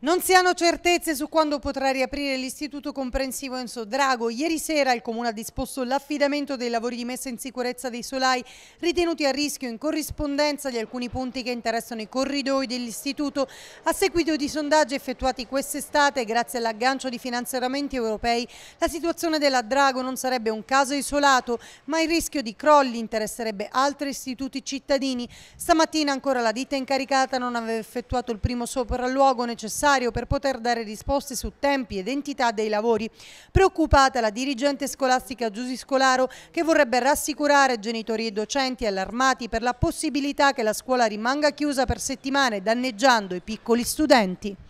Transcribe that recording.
Non si hanno certezze su quando potrà riaprire l'istituto comprensivo Enzo Drago. Ieri sera il Comune ha disposto l'affidamento dei lavori di messa in sicurezza dei solai ritenuti a rischio in corrispondenza di alcuni punti che interessano i corridoi dell'istituto a seguito di sondaggi effettuati quest'estate grazie all'aggancio di finanziamenti europei. La situazione della Drago non sarebbe un caso isolato ma il rischio di crolli interesserebbe altri istituti cittadini. Stamattina ancora la ditta incaricata non aveva effettuato il primo sopralluogo necessario necessario per poter dare risposte su tempi ed entità dei lavori. Preoccupata la dirigente scolastica Giusi Scolaro che vorrebbe rassicurare genitori e docenti allarmati per la possibilità che la scuola rimanga chiusa per settimane danneggiando i piccoli studenti.